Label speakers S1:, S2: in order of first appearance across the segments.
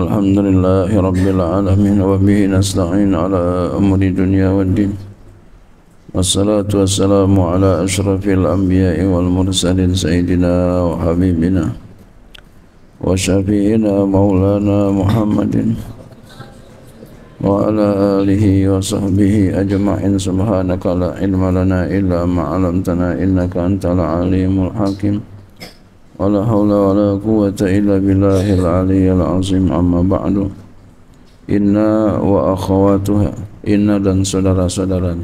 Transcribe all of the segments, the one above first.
S1: الحمد لله رب العالمين وبه نستعين على أمر الدنيا والدين والصلاة والسلام على أشرف الأنبياء والمرسلين سيدنا وحبيبنا وشفينا مولانا محمد وعلى آله وصحبه أجمعين سبحانك لا علم لنا إلا ما علمتنا إنك أنت العليم الحكيم ولا حول ولا قوة إلا بالله العلي العظيم أما بعد إنا وأخواتها إنا dan saudara-saudara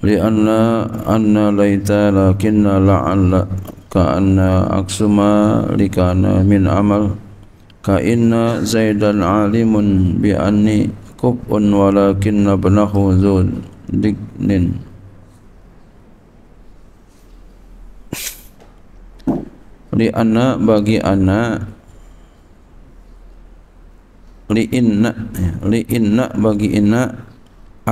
S1: لأن أن ليت لكن لعل كأن أقسم لكان من عمل كأن زيدا عالم بأني كفء ولكن ابنه ذو دقن li anna bagi anna li inna ya, li inna bagi inna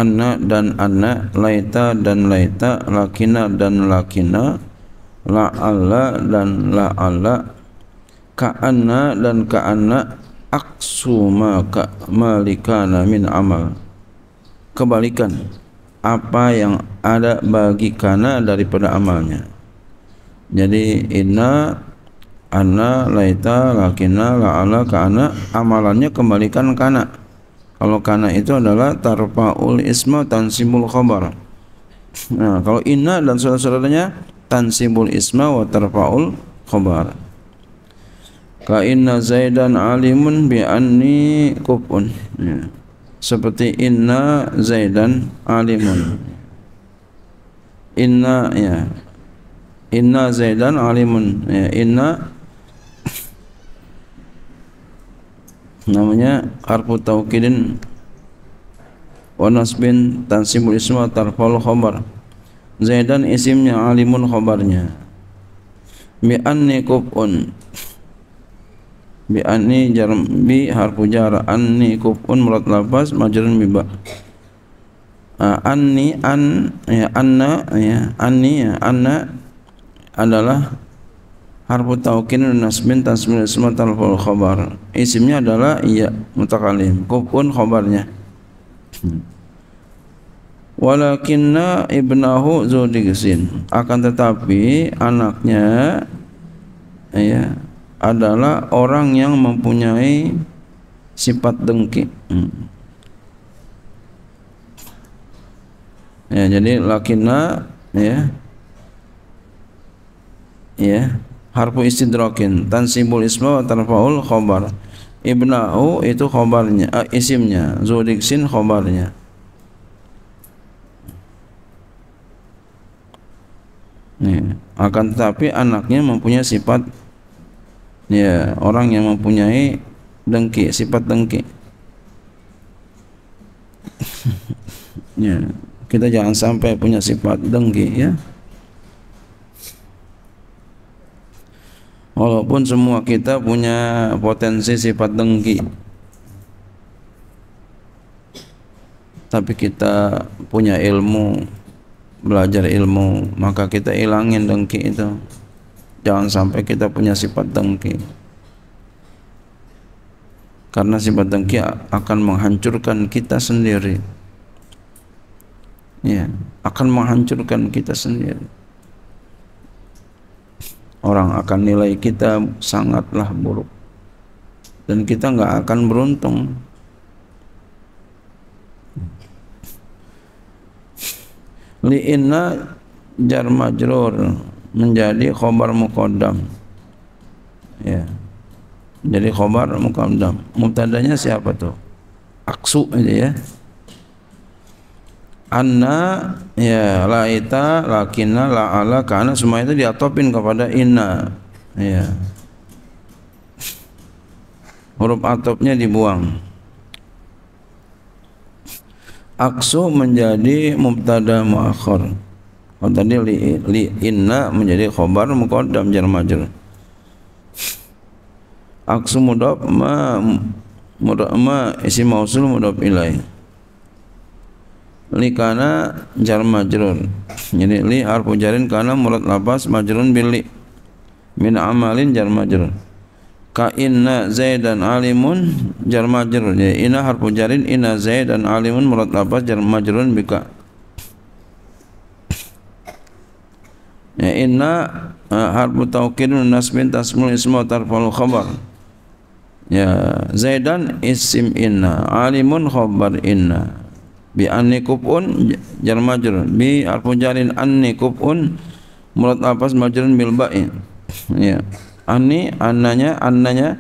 S1: anna dan anna laita dan laita lakina dan lakina la alla dan la alla ka anna dan ka anna aksu ma ka malikana min amal kebalikan apa yang ada bagi kana daripada amalnya jadi inna anna laita lakinna la'ala kana amalannya kembalikan kana kalau kana itu adalah tarpaul isma tansibul khobar nah kalau inna dan saudara-saudaranya tansibul isma wa tarpaul khobar ka inna zaidan alimun bi anni kubun ya. seperti inna zaidan alimun inna ya inna zaidan alimun ya inna namanya harfu taukidin wa nasbin tansibul isma tarfaul khabar zaidan isimnya alimun khabarnya bi anni kufun bi anni jar bi harfu jar anni kufun murad lafaz majrun bi ba anni an ya anna ya anni ya anna adalah harfu taukin nasmin tasmin isma talful khobar isimnya adalah iya mutakalim kupun khobarnya hmm. walakinna ibnahu zudigsin akan tetapi anaknya ya adalah orang yang mempunyai sifat dengki ya jadi lakinna ya ya harfu istidrokin Tan isma wa tarfaul khobar ibna'u itu khobarnya uh, eh, isimnya zudiksin khobarnya Nih, akan tetapi anaknya mempunyai sifat ya orang yang mempunyai dengki sifat dengki ya kita jangan sampai punya sifat dengki ya walaupun semua kita punya potensi sifat dengki tapi kita punya ilmu belajar ilmu maka kita hilangin dengki itu jangan sampai kita punya sifat dengki karena sifat dengki akan menghancurkan kita sendiri ya akan menghancurkan kita sendiri orang akan nilai kita sangatlah buruk dan kita nggak akan beruntung li'inna jar majrur menjadi khobar mukodam ya jadi khobar mukodam mubtadanya siapa tuh aksu aja ya anna ya laita lakinna la'ala karena semua itu diatopin kepada inna ya huruf atopnya dibuang aksu menjadi mubtada muakhir kalau oh, tadi li, li inna menjadi khobar muqaddam jar majrur aksu mudop ma mudop ma isi mausul mudop ilaih li kana jar majrun jadi li harfu jarin kana murad lapas majrun bili min amalin jar majrur ka inna zaidan alimun jar majrun jadi inna harfu jarin inna zaidan alimun murad lapas jar majrun bika ya inna uh, harfu taukidun nasbin tasmul ismu tarfal khabar ya zaidan isim inna alimun khabar inna bi anni kupun jar majrur bi harfu jarin anni kupun mulut apas majrun bil ba'in ya anni annanya annanya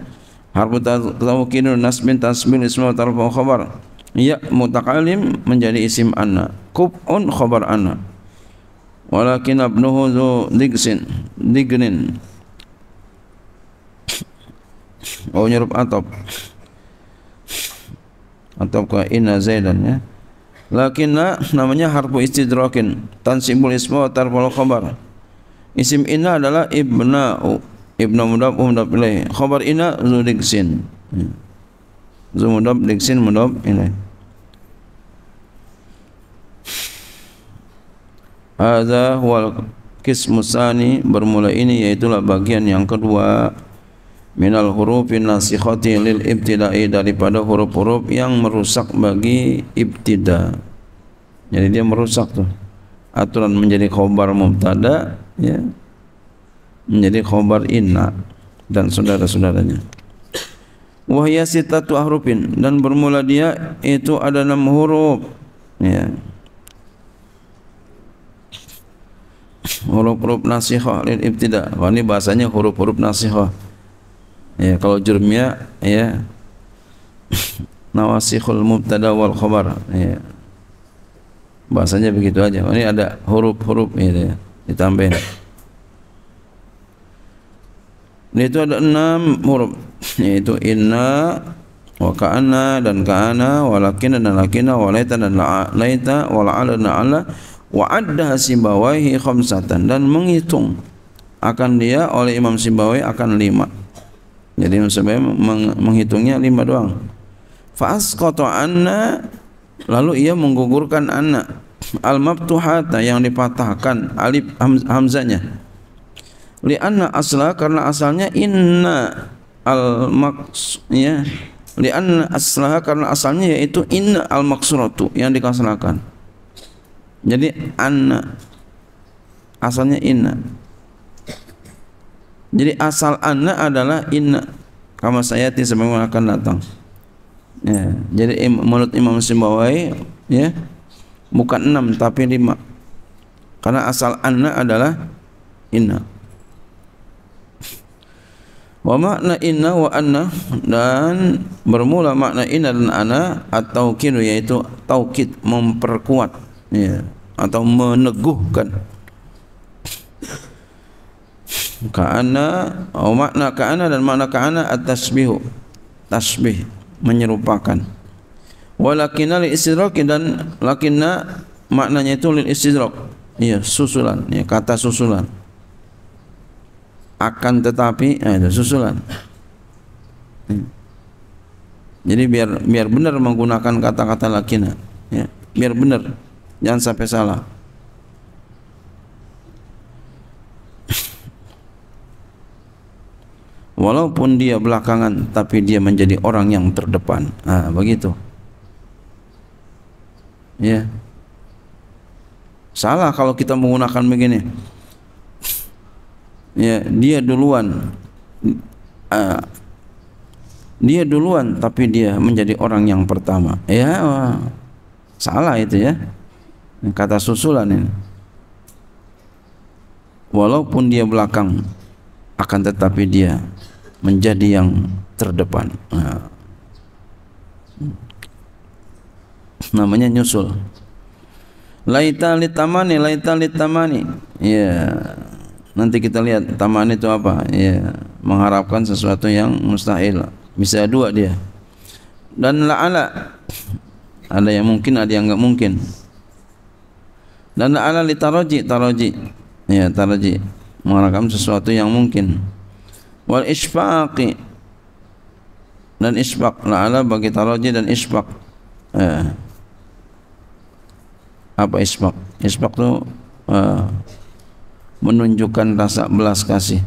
S1: harfu tawkin nasbin tasmin ismu tarfu khabar ya mutakallim menjadi isim anna kupun khabar anna walakin abnuhu zu digsin dignin oh nyerup atop atop ke inna zaidan ya Lakinna namanya harfu istidrokin Tansibul ismu wa tarful khobar Isim ina adalah ibna'u Ibna mudab umdab ilaih Khobar ina zudiksin Zu ya. mudab diksin mudab ilaih Hadha wal kismusani Bermula ini yaitulah bagian yang kedua minal hurufin nasikhati lil ibtida'i daripada huruf-huruf yang merusak bagi ibtida jadi dia merusak tuh aturan menjadi khobar mubtada ya menjadi khobar inna dan saudara-saudaranya wahya sitatu ahrufin dan bermula dia itu ada enam huruf ya huruf-huruf nasihah lil ibtida. ini bahasanya huruf-huruf nasihah ya kalau jurmnya ya nawasikhul mubtada wal khobar ya bahasanya begitu aja oh, ini ada huruf-huruf ini ya, ya ditambahin ini itu ada enam huruf yaitu inna wa ka'ana dan ka'ana walakina dan lakina walaita dan laita Walala dan ala wa'adda simbawahi khamsatan dan menghitung akan dia oleh Imam Simbawi akan lima jadi maksudnya meng menghitungnya lima doang. Faas anna lalu ia menggugurkan anak al mabtuhata yang dipatahkan alif hamzanya. Li anna asla karena asalnya inna al maks ya li anna asla karena asalnya yaitu inna al maksuratu yang dikasalakan. Jadi anna asalnya inna Jadi asal anna adalah inna kama sayati sebagaimana akan datang. Ya, jadi im, mulut Imam Simbawai ya bukan enam tapi lima. Karena asal anna adalah inna. Wa makna inna wa anna dan bermula makna inna dan anna atau kinu yaitu taukid memperkuat ya, atau meneguhkan. Ka'ana oh, makna ka'ana dan makna ka'ana at-tasbihu tasbih menyerupakan walakinna lil istidraki dan lakinna maknanya itu lil istidrak Iya susulan ya kata susulan akan tetapi eh, itu susulan iya. jadi biar biar benar menggunakan kata-kata lakinna ya biar benar jangan sampai salah walaupun dia belakangan tapi dia menjadi orang yang terdepan nah, begitu ya salah kalau kita menggunakan begini ya dia duluan uh, dia duluan tapi dia menjadi orang yang pertama ya wah, salah itu ya kata susulan ini walaupun dia belakang akan tetapi dia menjadi yang terdepan nah. namanya nyusul laita litamani laita litamani ya nanti kita lihat taman itu apa ya mengharapkan sesuatu yang mustahil bisa dua dia dan la'ala ada yang mungkin ada yang enggak mungkin dan la'ala litaraji taraji ya yeah, taraji mengharapkan sesuatu yang mungkin wal isfaqi dan isfaq la'ala bagi taraji dan isfaq eh. apa isfaq isfaq itu eh, menunjukkan rasa belas kasih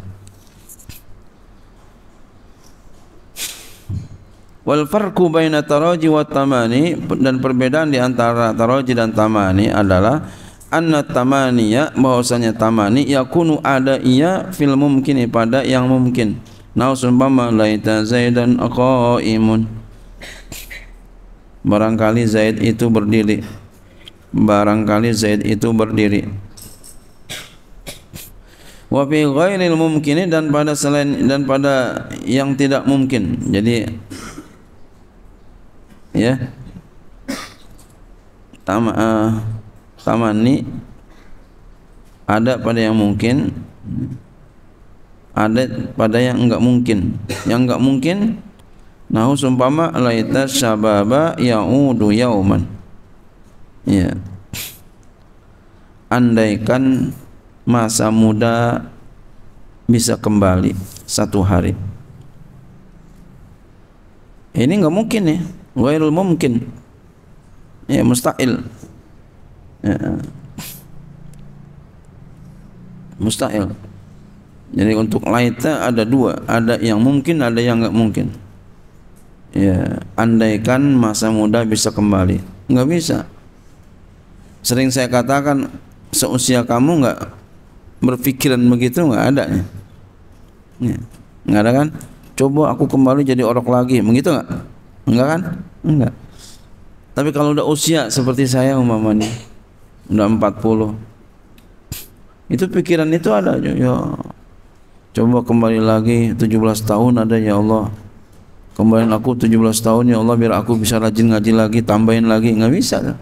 S1: Wal farqu baina taraji wa tamani dan perbedaan di antara taraji dan tamani adalah anna tamaniya bahwasanya tamani yakunu ada ia fil mumkini pada yang mungkin nau sumpama laita zaidan qaimun barangkali zaid itu berdiri barangkali zaid itu berdiri wa fi ghairil mumkini dan pada selain dan pada yang tidak mungkin jadi ya tama uh, eh, tamanni ada pada yang mungkin ada pada yang enggak mungkin yang enggak mungkin nahu sumpama laita syababa ya'udu yauman ya andaikan masa muda bisa kembali satu hari ini enggak mungkin ya ghairul mungkin ya mustahil ya. mustahil jadi untuk laita ada dua ada yang mungkin ada yang nggak mungkin ya andaikan masa muda bisa kembali nggak bisa sering saya katakan seusia kamu nggak berpikiran begitu nggak ada ya nggak ada kan coba aku kembali jadi orok lagi begitu nggak enggak kan enggak tapi kalau udah usia seperti saya umpamanya udah 40 itu pikiran itu ada ya, ya. coba kembali lagi 17 tahun ada ya Allah kembali aku 17 tahun ya Allah biar aku bisa rajin ngaji lagi tambahin lagi nggak bisa ya.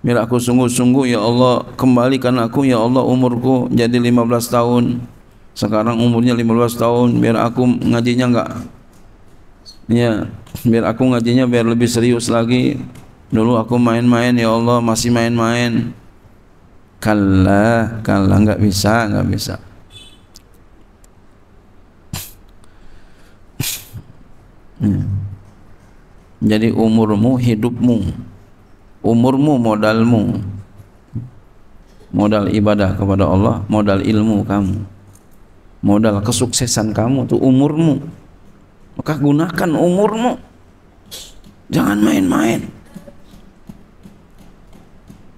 S1: biar aku sungguh-sungguh ya Allah kembalikan aku ya Allah umurku jadi 15 tahun sekarang umurnya 15 tahun biar aku ngajinya enggak ya biar aku ngajinya biar lebih serius lagi Dulu aku main-main ya Allah masih main-main. Kalla, kalla nggak bisa, nggak bisa. Hmm. Jadi umurmu, hidupmu, umurmu modalmu, modal ibadah kepada Allah, modal ilmu kamu, modal kesuksesan kamu tuh umurmu. Maka gunakan umurmu, jangan main-main.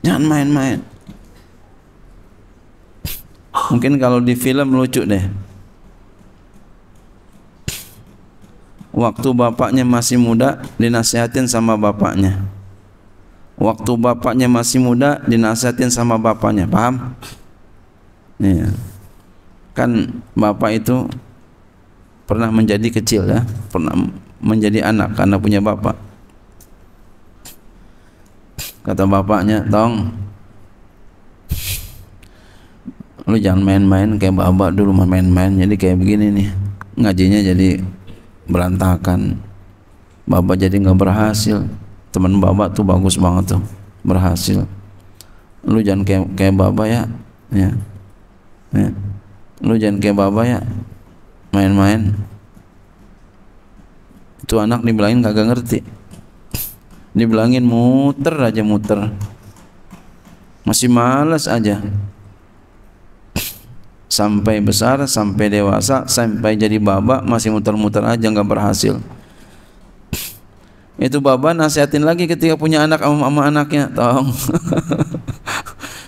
S1: Jangan main-main. Mungkin kalau di film lucu deh. Waktu bapaknya masih muda dinasihatin sama bapaknya. Waktu bapaknya masih muda dinasihatin sama bapaknya, paham? Iya. Kan bapak itu pernah menjadi kecil ya, pernah menjadi anak karena punya bapak kata bapaknya tong lu jangan main-main kayak bapak dulu main-main jadi kayak begini nih ngajinya jadi berantakan Bapak jadi nggak berhasil teman bapak tuh bagus banget tuh berhasil lu jangan kayak kayak bapak ya ya, ya. lu jangan kayak bapak ya main-main itu anak dibilangin kagak ngerti dibilangin muter aja muter. Masih malas aja. Sampai besar, sampai dewasa, sampai jadi baba masih muter-muter aja nggak berhasil. Itu baba nasihatin lagi ketika punya anak sama, sama anaknya, tong.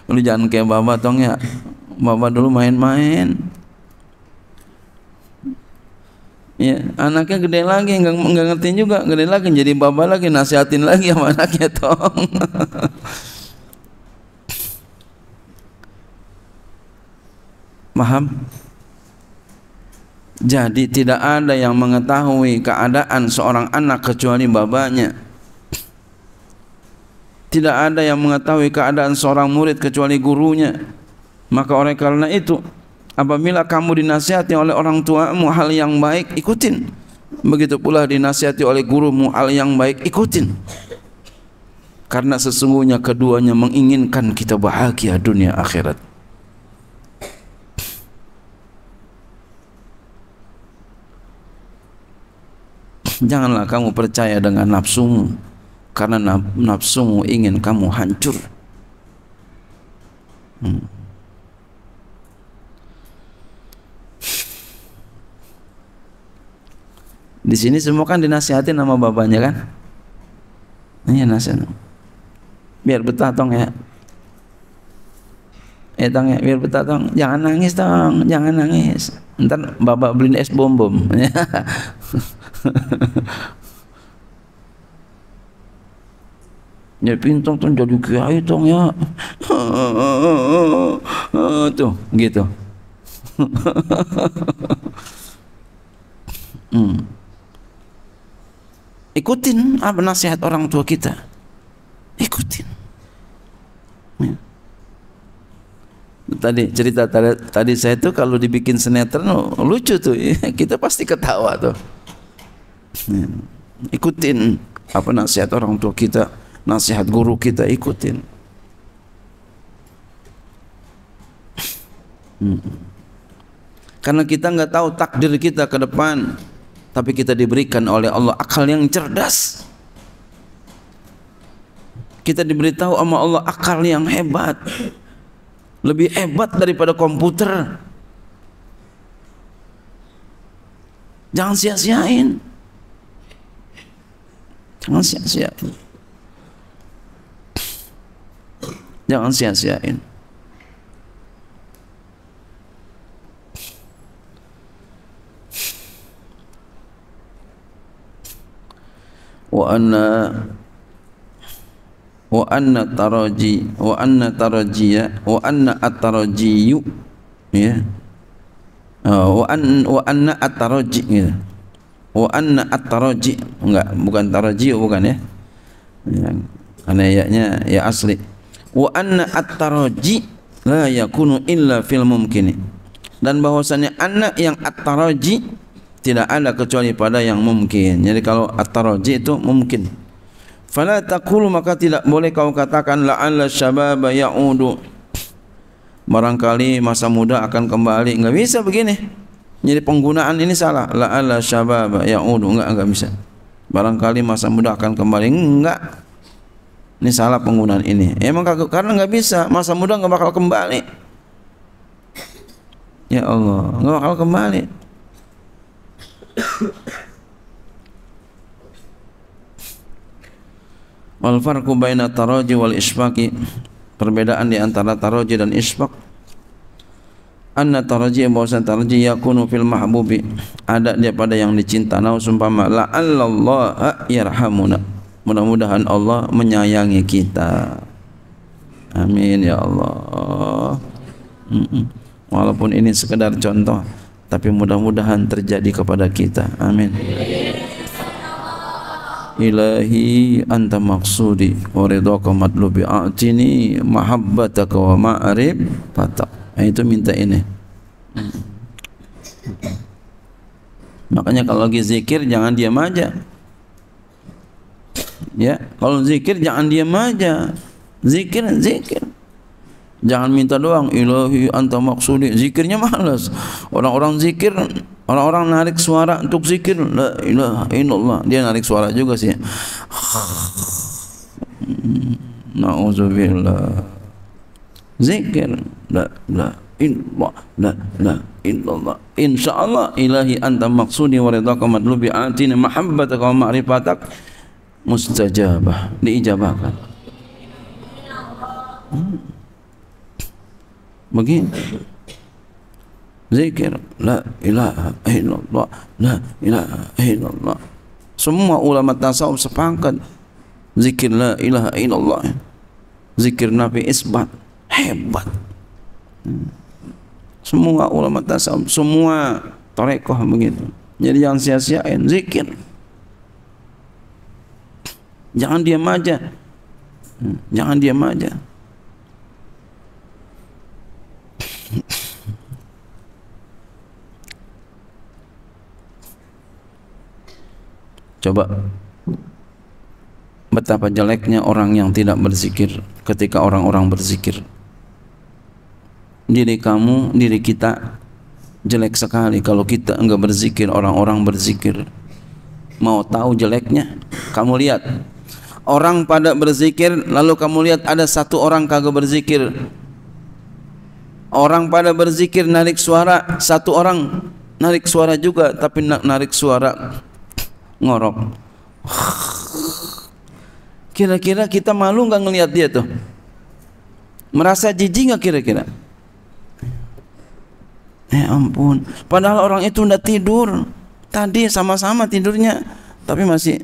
S1: Lu jangan kayak baba tong ya. Baba dulu main-main. ya anaknya gede lagi nggak nggak ngerti juga gede lagi jadi baba lagi nasihatin lagi sama anaknya tong paham jadi tidak ada yang mengetahui keadaan seorang anak kecuali babanya tidak ada yang mengetahui keadaan seorang murid kecuali gurunya maka oleh karena itu Apabila kamu dinasihati oleh orang tuamu hal yang baik, ikutin. Begitu pula dinasihati oleh gurumu hal yang baik, ikutin. Karena sesungguhnya keduanya menginginkan kita bahagia dunia akhirat. Janganlah kamu percaya dengan nafsumu karena nafsumu ingin kamu hancur. Hmm. Di sini semua kan dinasihatin sama bapaknya kan? Iya nasihat. Biar betah tong ya. Eh tong ya, biar betah tong. Jangan nangis tong, jangan nangis. Ntar bapak beli es bom bom. Ya pintong tuh jadi kiai tong ya. tuh gitu. hmm ikutin apa nasihat orang tua kita ikutin ya. tadi cerita tadi, tadi saya tuh kalau dibikin sinetron oh, lucu tuh ya. kita pasti ketawa tuh ya. ikutin apa nasihat orang tua kita nasihat guru kita ikutin hmm. karena kita nggak tahu takdir kita ke depan tapi kita diberikan oleh Allah akal yang cerdas kita diberitahu sama Allah akal yang hebat lebih hebat daripada komputer jangan sia-siain jangan sia-siain jangan sia-siain وأن وأن التراجي وأن التراجي وأن التراجي ya وأن وأن التراجي gitu وأن التراجي enggak bukan taraji bukan ya yang karena ayatnya ya asli wa anna at-taraji la yakunu illa fil mumkin dan bahwasanya anak yang at-taraji tidak ada kecuali pada yang mungkin jadi kalau at-taraji itu mungkin fala taqulu maka tidak boleh kau katakan la'alla syababa ya'udu barangkali masa muda akan kembali enggak bisa begini jadi penggunaan ini salah la'alla syababa ya'udu enggak enggak bisa barangkali masa muda akan kembali enggak ini salah penggunaan ini emang karena enggak bisa masa muda enggak bakal kembali ya Allah enggak bakal kembali wal farqu baina taraji wal isbaqi perbedaan di antara taraji dan isbaq anna taraji bahwa taraji yakunu fil mahbubi ada dia pada yang dicinta nau sumpama la Allah yarhamuna mudah-mudahan Allah menyayangi kita amin ya Allah walaupun ini sekedar contoh tapi mudah-mudahan terjadi kepada kita amin ilahi anta maksudi wa ridhaka matlubi a'tini mahabbataka wa ma'rib fatak nah, itu minta ini makanya kalau lagi zikir jangan diam aja ya kalau zikir jangan diam aja zikir zikir Jangan minta doang ilahi anta maksudi. Zikirnya malas. Orang-orang zikir Orang-orang narik suara untuk zikir La ilaha illallah Dia narik suara juga sih nauzubillah Zikir La ilaha illallah La ilaha illallah InsyaAllah ilahi anta maksudi Waridaka madlubi atina mahabbataka wa ma'rifatak Mustajabah Diijabahkan hmm. begini zikir la ilaha illallah la ilaha illallah semua ulama tasawuf sepakat zikir la ilaha illallah zikir nabi isbat hebat semua ulama tasawuf semua tarekoh begitu jadi jangan sia-siain zikir jangan diam aja hmm, jangan diam aja Coba betapa jeleknya orang yang tidak berzikir ketika orang-orang berzikir. Diri kamu, diri kita jelek sekali kalau kita enggak berzikir, orang-orang berzikir. Mau tahu jeleknya? Kamu lihat. Orang pada berzikir, lalu kamu lihat ada satu orang kagak berzikir. Orang pada berzikir narik suara, satu orang narik suara juga tapi narik suara ngorok. Kira-kira kita malu nggak ngelihat dia tuh? Merasa jijik nggak kira-kira? Ya ampun, padahal orang itu udah tidur tadi sama-sama tidurnya, tapi masih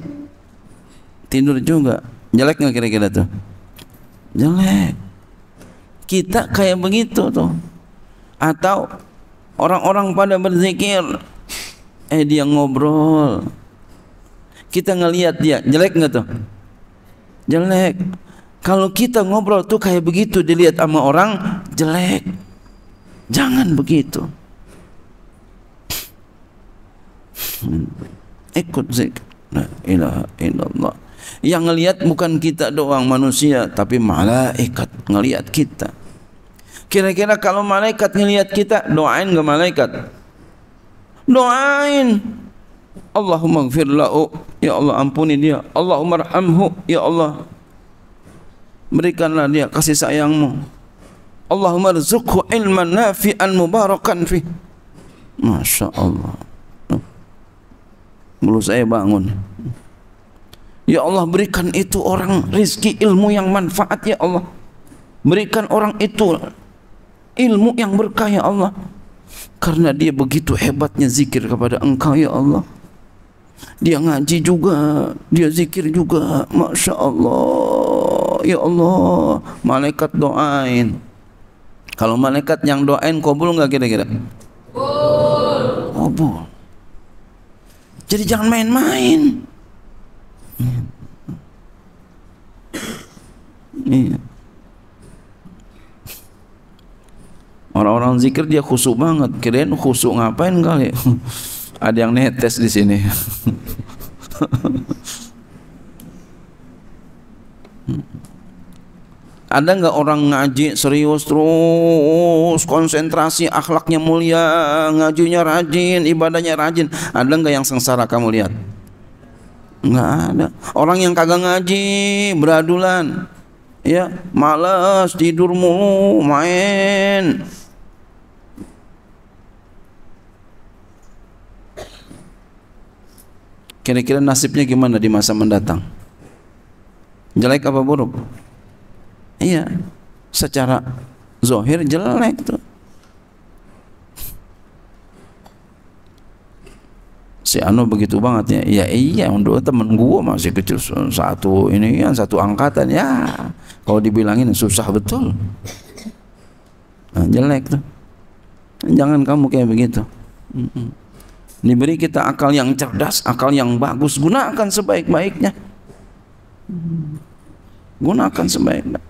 S1: tidur juga. Jelek nggak kira-kira tuh? Jelek. Kita kayak begitu tuh. Atau orang-orang pada berzikir, eh dia ngobrol, kita ngelihat dia jelek nggak tuh jelek kalau kita ngobrol tuh kayak begitu dilihat sama orang jelek jangan begitu ikut zikir la yang ngelihat bukan kita doang manusia tapi malaikat ngelihat kita kira-kira kalau malaikat ngelihat kita doain gak malaikat doain Allahumma gfirla'u Ya Allah ampuni dia Allahumma rahamhu Ya Allah Berikanlah dia kasih sayangmu Allahumma rizukhu ilman nafi'an mubarakan fi Masya Allah Mulut saya bangun Ya Allah berikan itu orang rizki ilmu yang manfaat Ya Allah Berikan orang itu ilmu yang berkah Ya Allah Karena dia begitu hebatnya zikir kepada engkau Ya Allah dia ngaji juga, dia zikir juga. Masya Allah, ya Allah, malaikat doain. Kalau malaikat yang doain kabul nggak kira-kira? Kabul. Jadi jangan main-main. Iya. Iya. Orang-orang zikir dia khusuk banget, kirain khusuk ngapain kali? Ada yang netes di sini. Ada nggak orang ngaji serius terus konsentrasi akhlaknya mulia ngajinya rajin ibadahnya rajin ada nggak yang sengsara kamu lihat nggak ada orang yang kagak ngaji beradulan ya malas tidur mulu main kira-kira nasibnya gimana di masa mendatang jelek apa buruk iya secara zohir jelek tuh si Anu begitu banget ya, ya iya untuk temen gua masih kecil satu ini yang satu angkatan ya kalau dibilangin susah betul nah, jelek tuh jangan kamu kayak begitu mm -mm. Diberi kita akal yang cerdas, akal yang bagus, gunakan sebaik-baiknya. Gunakan sebaik-baiknya.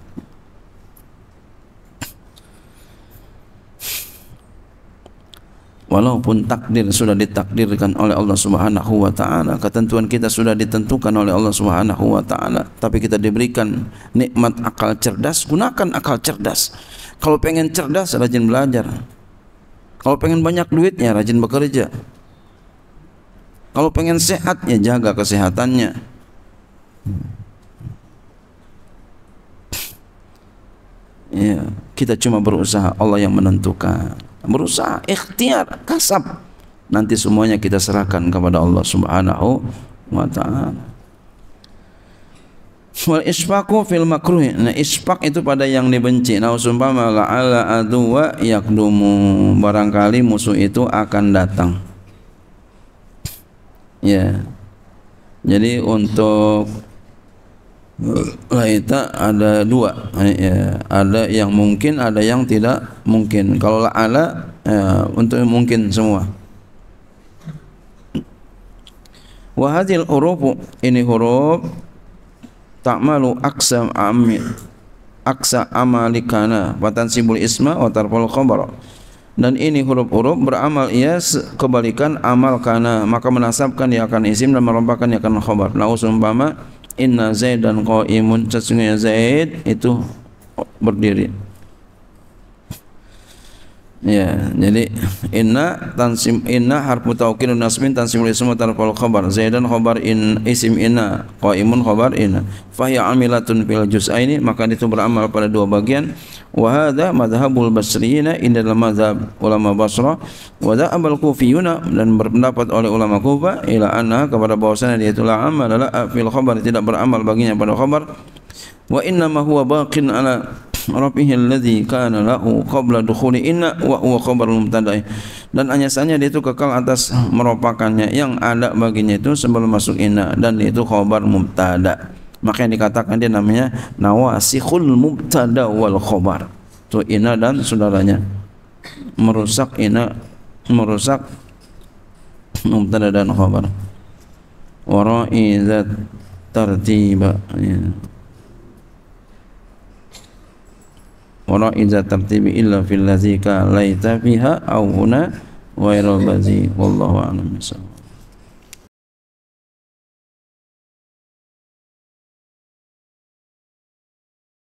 S1: Walaupun takdir sudah ditakdirkan oleh Allah Subhanahu wa taala, ketentuan kita sudah ditentukan oleh Allah Subhanahu wa taala, tapi kita diberikan nikmat akal cerdas, gunakan akal cerdas. Kalau pengen cerdas rajin belajar. Kalau pengen banyak duitnya rajin bekerja. Kalau pengen sehat ya jaga kesehatannya. Ya, kita cuma berusaha Allah yang menentukan. Berusaha ikhtiar, kasab. Nanti semuanya kita serahkan kepada Allah Subhanahu wa taala. Wal isfaku fil makruh. Nah, isfak itu pada yang dibenci. Nah, sumpama la'ala adwa yakdumu. Barangkali musuh itu akan datang. Ya. Jadi untuk laita ada dua ya, ada yang mungkin ada yang tidak mungkin kalau la'ala ya, untuk mungkin semua Wahasil hadhil huruf ini huruf ta'malu aksam amil aksa amalikana watan simbol isma wa tarfal dan ini huruf-huruf beramal ia kebalikan amal karena maka menasabkan ia akan isim dan merompakan ia akan khobar nah umpama inna zaidan qaimun sesungguhnya zaid itu berdiri Ya, jadi inna tansim inna harfu taukid nasmin tansimul ismu tarfal khabar zaidan khabar in isim inna qaimun khabar inna fahiya amilatun fil juz'aini maka itu beramal pada dua bagian wa madhabul madhhabul basriyina in ulama Basrah wa dha'abal kufiyuna dan berpendapat oleh ulama Kufa ila anna kepada bahwasanya dia itulah amal la fil khabar tidak beramal baginya pada khabar wa inna ma huwa baqin ala ism rabbih alladhi kana lahu qabla dukhuli inna wa huwa khabarul mubtada'i dan anyasannya dia itu kekal atas merupakannya yang ada baginya itu sebelum masuk inna dan itu khabar mubtada makanya dikatakan dia namanya nawasikhul mubtada wal khabar itu ina dan saudaranya merusak ina merusak mubtada dan khabar waraizat tartiba ya. ورائز الترتيب إلا في الذي كان ليت فيها أو هنا غير الذي والله أعلم بصواب